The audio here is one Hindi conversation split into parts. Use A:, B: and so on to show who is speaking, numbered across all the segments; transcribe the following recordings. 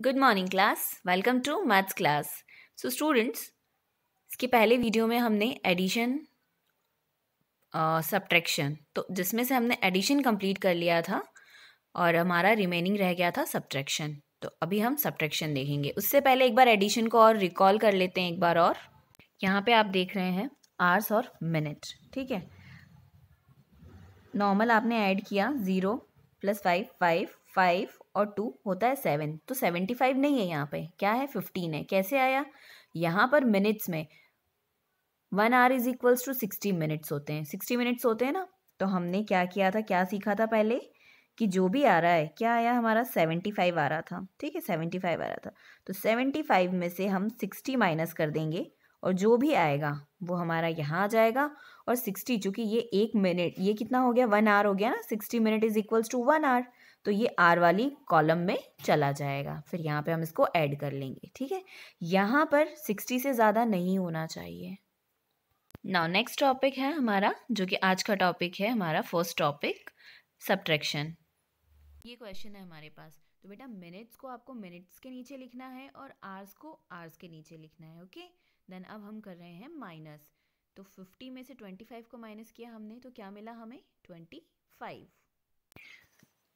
A: good morning class welcome to maths class so students इसके पहले वीडियो में हमने एडिशन सब्ट्रैक्शन तो जिसमें से हमने एडिशन कंप्लीट कर लिया था और हमारा रिमेनिंग रह गया था सब्ट्रैक्शन तो अभी हम सब्ट्रैक्शन देखेंगे उससे पहले एक बार एडिशन को और रिकॉल कर लेते हैं एक बार और यहाँ पे आप देख रहे हैं आर्स और मिनट ठीक है नॉर्मल आपने ऐड किया zero plus five five five और टू होता है सेवन तो सेवेंटी फाइव नहीं है यहाँ पे क्या है फिफ्टीन है कैसे आया यहाँ पर मिनट्स में one hour is equals to sixty minutes होते हैं सिक्सटी मिनट्स होते हैं ना तो हमने क्या किया था क्या सीखा था पहले कि जो भी आ रहा है क्या आया हमारा सेवेंटी फाइव आ रहा था ठीक है सेवेंटी फाइव आ रहा था तो सेवेंटी फाइव में से हम सिक्सटी माइनस कर देंगे और जो भी आएगा वो हमारा यहाँ आ जाएगा और सिक्सटी चूंकि ये एक मिनट ये कितना हो गया वन आवर हो गया ना sixty minute is equals to one hour तो ये आर वाली कॉलम में चला जाएगा फिर यहाँ पे हम इसको ऐड कर लेंगे ठीक है यहाँ पर सिक्सटी से ज़्यादा नहीं होना चाहिए नाउ नेक्स्ट टॉपिक है हमारा जो कि आज का टॉपिक है हमारा फर्स्ट टॉपिक सब्ट्रैक्शन ये क्वेश्चन है हमारे पास तो बेटा मिनट्स को आपको मिनट्स के नीचे लिखना है और आर्स को आर्स के नीचे लिखना है ओके देन अब हम कर रहे हैं माइनस तो फिफ्टी में से ट्वेंटी फाइव को माइनस किया हमने तो क्या मिला हमें ट्वेंटी फाइव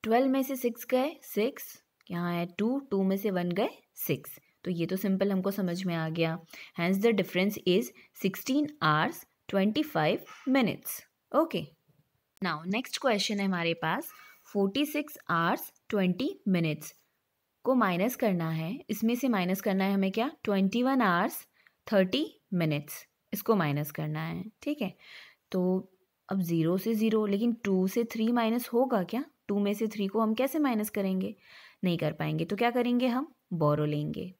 A: ट्वेल्व में से सिक्स गए सिक्स यहाँ है टू टू में से वन गए सिक्स तो ये तो सिंपल हमको समझ में आ गया hence the difference is sixteen hours twenty five minutes okay now next question है हमारे पास forty six hours twenty minutes को माइनस करना है इसमें से माइनस करना है हमें क्या twenty one hours thirty minutes इसको माइनस करना है ठीक है तो अब ज़ीरो से ज़ीरो लेकिन टू से थ्री माइनस होगा क्या टू में से थ्री को हम कैसे माइनस करेंगे नहीं कर पाएंगे तो क्या करेंगे हम बोरो लेंगे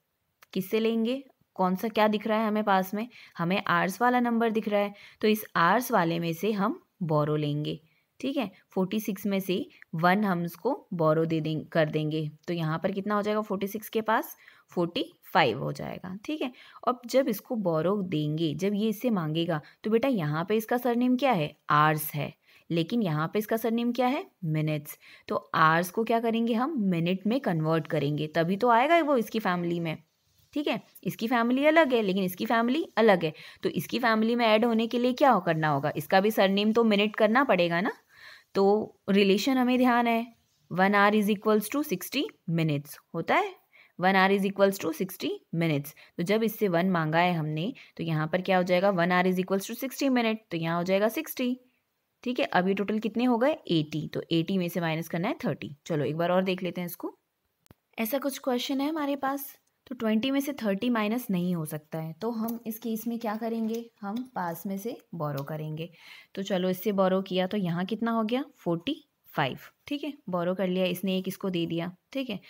A: किससे लेंगे कौन सा क्या दिख रहा है हमें पास में हमें आर्स वाला नंबर दिख रहा है तो इस आर्स वाले में से हम बोरो लेंगे ठीक है फोर्टी सिक्स में से वन हम उसको बोरो दे दें कर देंगे तो यहाँ पर कितना हो जाएगा फोर्टी सिक्स के पास फोर्टी फाइव हो जाएगा ठीक है अब जब इसको बोरो देंगे जब ये इससे मांगेगा तो बेटा यहाँ पे इसका सरनेम क्या है आर्स है लेकिन यहाँ पे इसका सरनेम क्या है मिनट्स तो आर्स को क्या करेंगे हम मिनट में कन्वर्ट करेंगे तभी तो आएगा वो इसकी फैमिली में ठीक है इसकी फैमिली अलग है लेकिन इसकी फैमिली अलग है तो इसकी फैमिली में ऐड होने के लिए क्या हो करना होगा इसका भी सरनेम तो मिनट करना पड़ेगा ना तो रिलेशन हमें ध्यान है one hour is equals to sixty minutes होता है one hour is equals to sixty minutes तो जब इससे वन मांगा है हमने तो यहाँ पर क्या हो जाएगा one hour is equals to sixty minute तो यहाँ हो जाएगा सिक्सटी ठीक है अभी टोटल कितने हो गए एटी तो एटी में से माइनस करना है थर्टी चलो एक बार और देख लेते हैं इसको ऐसा कुछ क्वेश्चन है हमारे पास तो ट्वेंटी में से थर्टी माइनस नहीं हो सकता है तो हम इस केस में क्या करेंगे हम पास में से बोरो करेंगे तो चलो इससे बोरो किया तो यहाँ कितना हो गया फोर्टी फाइव ठीक है बोरो कर लिया इसने एक इसको दे दिया ठीक है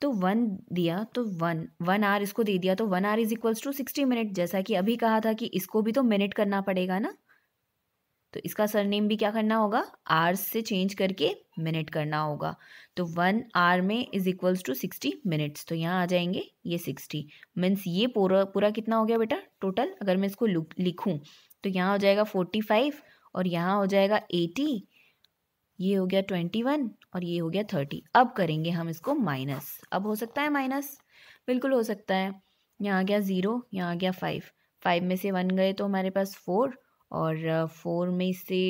A: तो वन दिया तो वन वन आर इसको दे दिया तो one hour is equals to sixty minute जैसा कि अभी कहा था कि इसको भी तो मिनट करना पड़ेगा ना तो इसका सरनेम भी क्या करना होगा आर से चेंज करके मिनट करना होगा तो वन आर में is equals to sixty minutes तो यहाँ आ जाएंगे ये सिक्सटी मीन्स ये पूरा पूरा कितना हो गया बेटा टोटल अगर मैं इसको लिखूँ तो यहाँ हो जाएगा फोर्टी फाइव और यहाँ हो जाएगा एटी ये हो गया ट्वेंटी वन और ये हो गया थर्टी अब करेंगे हम इसको माइनस अब हो सकता है माइनस बिल्कुल हो सकता है यहाँ आ गया ज़ीरो यहाँ आ गया फाइव फाइव में से वन गए तो हमारे पास फोर और फोर में से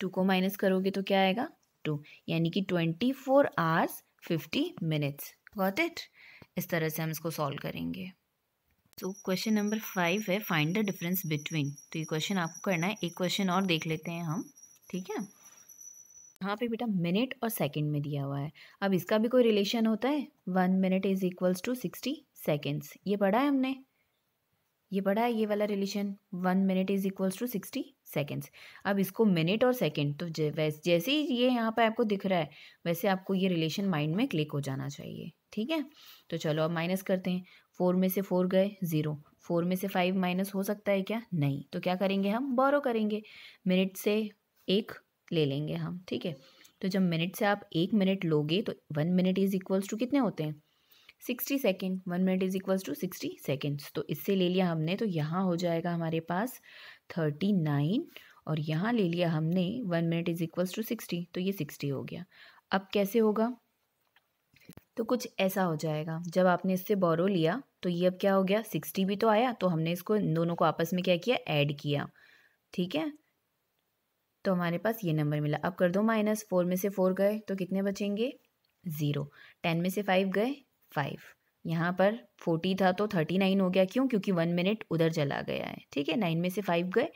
A: टू को माइनस करोगे तो क्या आएगा टू यानी कि twenty four hours fifty minutes got it इस तरह से हम इसको सॉल्व करेंगे तो क्वेश्चन नंबर फाइव है फाइंड द डिफरेंस बिटवीन तो ये क्वेश्चन आपको करना है एक क्वेश्चन और देख लेते हैं हम ठीक है यहाँ पे बेटा मिनट और सेकंड में दिया हुआ है अब इसका भी कोई रिलेशन होता है one minute is equals to sixty seconds ये पढ़ा है हमने ये पड़ा है ये वाला relation one minute is equals to sixty seconds अब इसको मिनट और सेकेंड तो जैसे जैसे ही ये यहाँ पर आपको दिख रहा है वैसे आपको ये रिलेशन माइंड में क्लिक हो जाना चाहिए ठीक है तो चलो अब माइनस करते हैं फोर में से फोर गए ज़ीरो फोर में से फाइव माइनस हो सकता है क्या नहीं तो क्या करेंगे हम बोरो करेंगे मिनट से एक ले लेंगे हम ठीक है तो जब मिनट से आप एक मिनट लोगे तो one minute is equals to कितने होते हैं sixty second one minute is equals to sixty seconds तो इससे ले लिया हमने तो यहाँ हो जाएगा हमारे पास थर्टी नाइन और यहाँ ले लिया हमने one minute is equals to sixty तो ये सिक्सटी हो गया अब कैसे होगा तो कुछ ऐसा हो जाएगा जब आपने इससे बोरो लिया तो ये अब क्या हो गया सिक्सटी भी तो आया तो हमने इसको इन दोनों को आपस में क्या किया ऐड किया ठीक है तो हमारे पास ये नंबर मिला अब कर दो माइनस फोर में से फोर गए तो कितने बचेंगे ज़ीरो टेन में से फाइव गए फाइव यहाँ पर फोर्टी था तो थर्टी नाइन हो गया क्यों क्योंकि वन मिनट उधर चला गया है ठीक है नाइन में से फाइव गए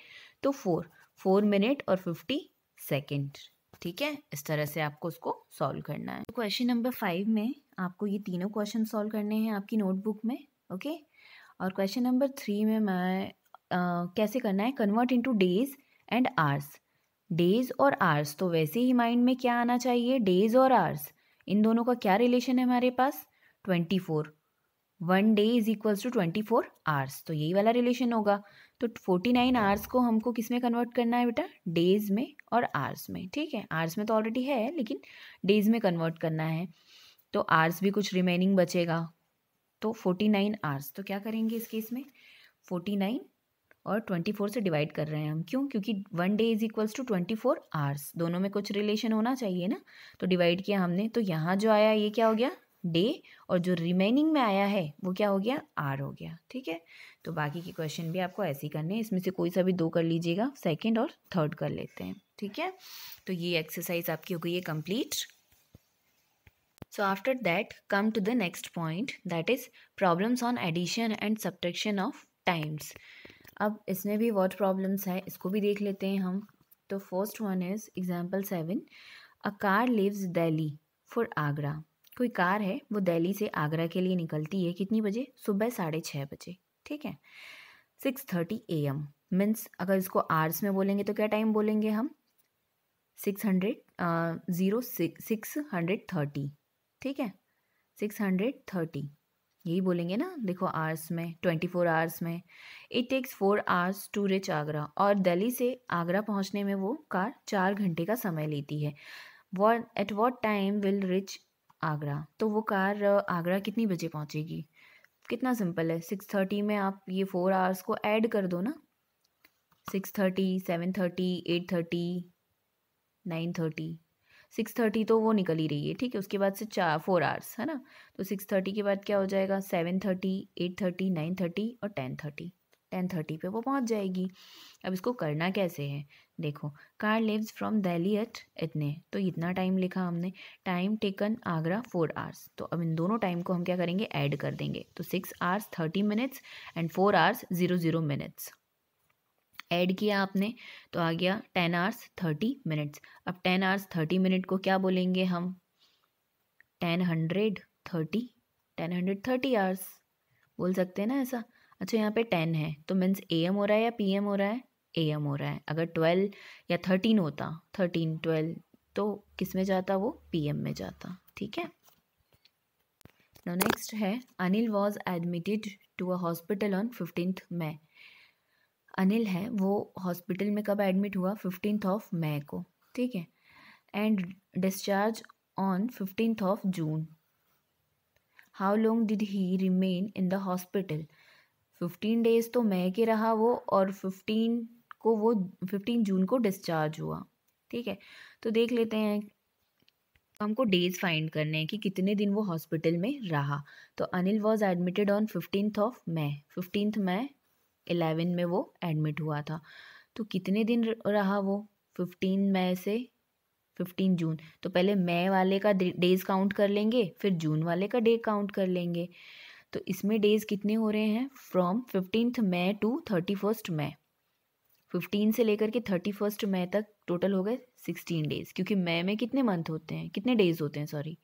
A: तो फोर फोर मिनट और फिफ्टी सेकेंड ठीक है इस तरह से आपको उसको सॉल्व करना है क्वेश्चन नंबर फाइव में आपको ये तीनों क्वेश्चन सॉल्व करने हैं आपकी नोटबुक में ओके और क्वेश्चन नंबर थ्री में मैं आ, कैसे करना है convert into days and hours days और आर्स तो वैसे ही माइंड में क्या आना चाहिए डेज और आर्स इन दोनों का क्या रिलेशन है हमारे पास twenty four one day is equals to twenty four hours तो यही वाला रिलेशन होगा तो फोर्टी नाइन आवर्स को हमको किस में कन्वर्ट करना है बेटा डेज में और आवर्स में ठीक है आवर्स में तो ऑलरेडी है लेकिन डेज में कन्वर्ट करना है तो आवर्स भी कुछ रिमेनिंग बचेगा तो फोर्टी नाइन आवर्स तो क्या करेंगे इस केस में फोर्टी नाइन और ट्वेंटी फोर से डिवाइड कर रहे हैं हम क्यों क्योंकि one day is equals to twenty four hours दोनों में कुछ रिलेशन होना चाहिए ना तो डिवाइड किया हमने तो यहाँ जो आया ये क्या हो गया डे और जो रिमेनिंग में आया है वो क्या हो गया आर हो गया ठीक है तो बाकी के क्वेश्चन भी आपको ऐसे ही करने हैं इसमें से कोई सा भी दो कर लीजिएगा सेकेंड और थर्ड कर लेते हैं ठीक है तो ये एक्सरसाइज आपकी हो गई है complete so after that come to the next point that is problems on addition and subtraction of times अब इसमें भी वर्ड प्रॉब्लम्स है इसको भी देख लेते हैं हम तो first one is example seven a car leaves Delhi for Agra कोई कार है वो दिल्ली से आगरा के लिए निकलती है कितनी बजे सुबह साढ़े छः बजे ठीक है six thirty A M means अगर इसको आर्स में बोलेंगे तो क्या टाइम बोलेंगे हम six hundred zero six hundred thirty ठीक है सिक्स हंड्रेड थर्टी यही बोलेंगे ना देखो आर्स में ट्वेंटी फोर आवर्स में it takes four hours to reach Agra और दिल्ली से आगरा पहुंचने में वो कार चार घंटे का समय लेती है what at what time will reach Agra तो वो कार आगरा कितनी बजे पहुँचेगी कितना सिंपल है सिक्स थर्टी में आप ये फोर आवर्स को ऐड कर दो ना six thirty seven thirty eight thirty nine thirty six thirty तो वो निकल ही रही है ठीक है उसके बाद से चार फोर आवर्स है ना तो सिक्स थर्टी के बाद क्या हो जाएगा seven thirty eight thirty nine thirty और टेन थर्टी टेन थर्टी पर वो पहुँच जाएगी अब इसको करना कैसे है देखो car leaves from Delhi at इतने तो इतना टाइम लिखा हमने time taken Agra four hours तो अब इन दोनों टाइम को हम क्या करेंगे ऐड कर देंगे तो six hours thirty minutes and four hours zero zero minutes add किया आपने तो आ गया टेन आवर्स थर्टी मिनट्स अब टेन आवर्स थर्टी मिनट को क्या बोलेंगे हम ten hundred thirty ten hundred thirty hours बोल सकते हैं ना ऐसा अच्छा यहाँ पे टेन है तो मीन्स ए एम हो रहा है या पी एम हो रहा है ए एम हो रहा है अगर ट्वेल्व या थर्टीन होता थर्टीन ट्वेल्व तो किस में जाता वो पी एम में जाता ठीक है नो नेक्स्ट है Anil was admitted to a hospital on fifteenth May Anil है वो हॉस्पिटल में कब एडमिट हुआ फिफ्टींथ ऑफ मई को ठीक है and discharge on fifteenth of June how long did he remain in the hospital fifteen days तो मह के रहा वो और फिफ्टीन को वो फिफ्टीन जून को डिस्चार्ज हुआ ठीक है तो देख लेते हैं हमको डेज फाइंड करने हैं कि कितने दिन वो हॉस्पिटल में रहा तो Anil was admitted on fifteenth of May fifteenth May eleven में वो एडमिट हुआ था तो कितने दिन रहा वो फिफ्टीन मई से फिफ्टीन जून तो पहले मई वाले का डेज काउंट कर लेंगे फिर जून वाले का डे काउंट कर लेंगे तो इसमें डेज़ कितने हो रहे हैं from fifteenth May to thirty first May fifteen से लेकर के थर्टी फर्स्ट मई तक टोटल हो गए सिक्सटीन डेज़ क्योंकि मई में कितने मंथ होते हैं कितने डेज़ होते हैं सॉरी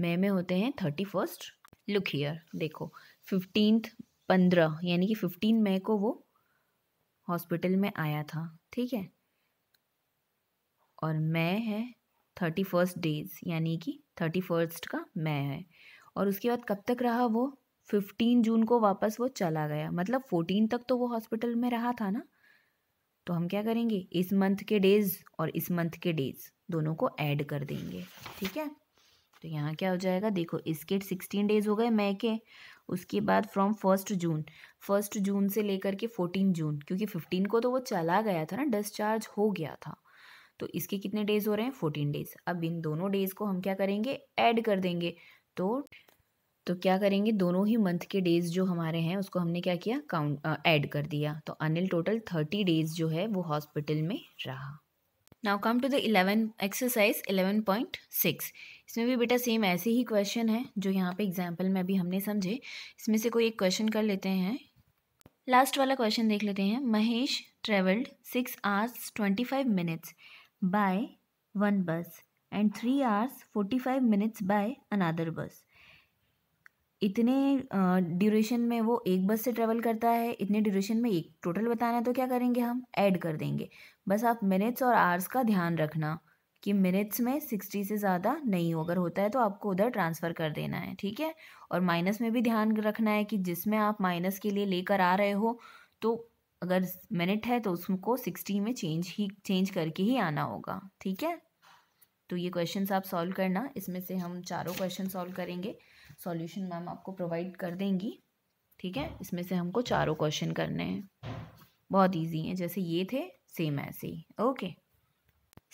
A: मई में होते हैं थर्टी फर्स्ट लुक हीयर देखो फिफ्टींथ पंद्रह यानी कि फिफ्टीन मई को वो हॉस्पिटल में आया था ठीक है और मई है थर्टी फर्स्ट डेज़ यानी कि थर्टी फर्स्ट का मई है और उसके बाद कब तक रहा वो फिफ्टीन जून को वापस वो चला गया मतलब फोर्टीन तक तो वो हॉस्पिटल में रहा था ना तो हम क्या करेंगे इस मंथ के डेज और इस मंथ के डेज दोनों को ऐड कर देंगे ठीक है तो यहाँ क्या हो जाएगा देखो इसके सिक्सटीन डेज हो गए मई के उसके बाद from first June first June से लेकर के फोर्टीन जून क्योंकि फिफ्टीन को तो वो चला गया था ना डिस्चार्ज हो गया था तो इसके कितने डेज हो रहे हैं फोर्टीन डेज अब इन दोनों डेज को हम क्या करेंगे ऐड कर देंगे तो तो क्या करेंगे दोनों ही मंथ के डेज़ जो हमारे हैं उसको हमने क्या किया काउंट ऐड कर दिया तो अनिल टोटल थर्टी डेज़ जो है वो हॉस्पिटल में रहा now come to the eleven exercise eleven point six इसमें भी बेटा सेम ऐसे ही क्वेश्चन है जो यहाँ पे एग्जाम्पल में अभी हमने समझे इसमें से कोई एक क्वेश्चन कर लेते हैं लास्ट वाला क्वेश्चन देख लेते हैं Mahesh travelled six hours twenty five minutes by one bus and three hours forty five minutes by another bus इतने ड्यूरेशन में वो एक बस से ट्रेवल करता है इतने ड्यूरेशन में एक टोटल बताना है तो क्या करेंगे हम ऐड कर देंगे बस आप मिनट्स और आवर्स का ध्यान रखना कि मिनट्स में सिक्सटी से ज़्यादा नहीं हो अगर होता है तो आपको उधर ट्रांसफ़र कर देना है ठीक है और माइनस में भी ध्यान रखना है कि जिसमें आप माइनस के लिए लेकर आ रहे हो तो अगर मिनट है तो उसको सिक्सटी में चेंज ही चेंज करके ही आना होगा ठीक है तो ये क्वेश्चन आप सॉल्व करना इसमें से हम चारों क्वेश्चन सॉल्व करेंगे सॉल्यूशन मैम आपको प्रोवाइड कर देंगी ठीक है इसमें से हमको चारों क्वेश्चन करने हैं बहुत इजी हैं जैसे ये थे सेम ऐसे ही ओके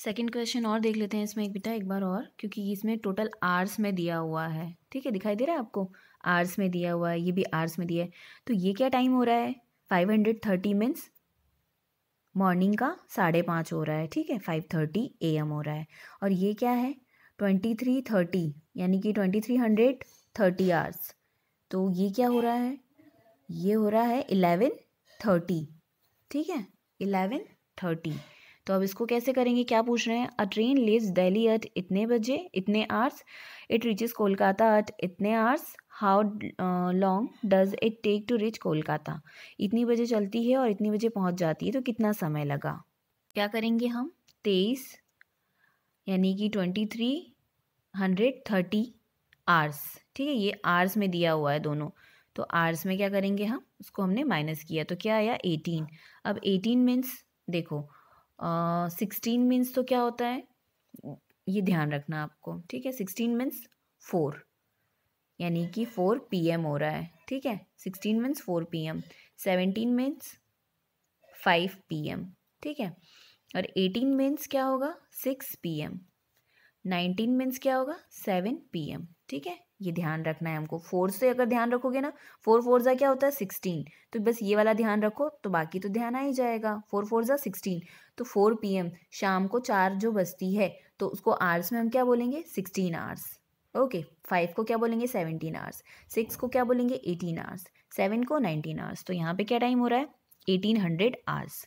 A: सेकंड क्वेश्चन और देख लेते हैं इसमें एक बेटा एक बार और क्योंकि इसमें टोटल आर्स में दिया हुआ है ठीक है दिखाई दे रहा है आपको आर्स में दिया हुआ है ये भी आर्स में दिया है तो ये क्या टाइम हो रहा है five hundred thirty means morning का साढ़े पाँच हो रहा है ठीक है फाइव थर्टी ए एम हो रहा है और ये क्या है ट्वेंटी थ्री थर्टी यानी कि twenty three hundred thirty hours तो ये क्या हो रहा है ये हो रहा है इलेवन थर्टी ठीक है इलेवन थर्टी तो अब इसको कैसे करेंगे क्या पूछ रहे हैं a train leaves Delhi at इतने बजे इतने hours it reaches Kolkata at इतने hours how long does it take to reach Kolkata इतनी बजे चलती है और इतनी बजे पहुंच जाती है तो कितना समय लगा क्या करेंगे हम तेईस यानी कि twenty three hundred thirty hours ठीक है ये आर्स में दिया हुआ है दोनों तो आर्स में क्या करेंगे हम उसको हमने माइनस किया तो क्या आया एटीन अब एटीन मीन्स देखो सिक्सटीन मीन्स तो क्या होता है ये ध्यान रखना आपको ठीक है सिक्सटीन मीन्स फोर यानी कि फोर पी एम हो रहा है ठीक है sixteen means four P M seventeen means five P M ठीक है और एटीन मीन्स क्या होगा six P M nineteen means क्या होगा सेवन पी एम ठीक है ये ध्यान रखना है हमको फोर से अगर ध्यान रखोगे ना फोर फोर ज़ा क्या होता है सिक्सटीन तो बस ये वाला ध्यान रखो तो बाकी तो ध्यान आ ही जाएगा फोर फोर ज़ा सिक्सटीन तो फोर एम शाम को चार जो बजती है तो उसको आर्स में हम क्या बोलेंगे सिक्सटीन आवर्स ओके फाइव को क्या बोलेंगे सेवनटीन आवर्स सिक्स को क्या बोलेंगे एटीन आवर्स सेवन को नाइनटीन आवर्स तो यहाँ पे क्या टाइम हो रहा है एटीन हंड्रेड आवर्स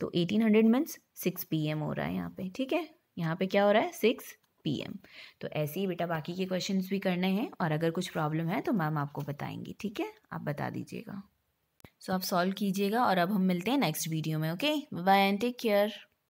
A: तो eighteen hundred means six P M हो रहा है यहाँ पे ठीक है यहाँ पे क्या हो रहा है सिक्स पीएम तो ऐसे ही बेटा बाकी के क्वेश्चंस भी करने हैं और अगर कुछ प्रॉब्लम है तो मैम आपको बताएंगी ठीक है आप बता दीजिएगा सो so, आप सॉल्व कीजिएगा और अब हम मिलते हैं नेक्स्ट वीडियो में okay bye and take care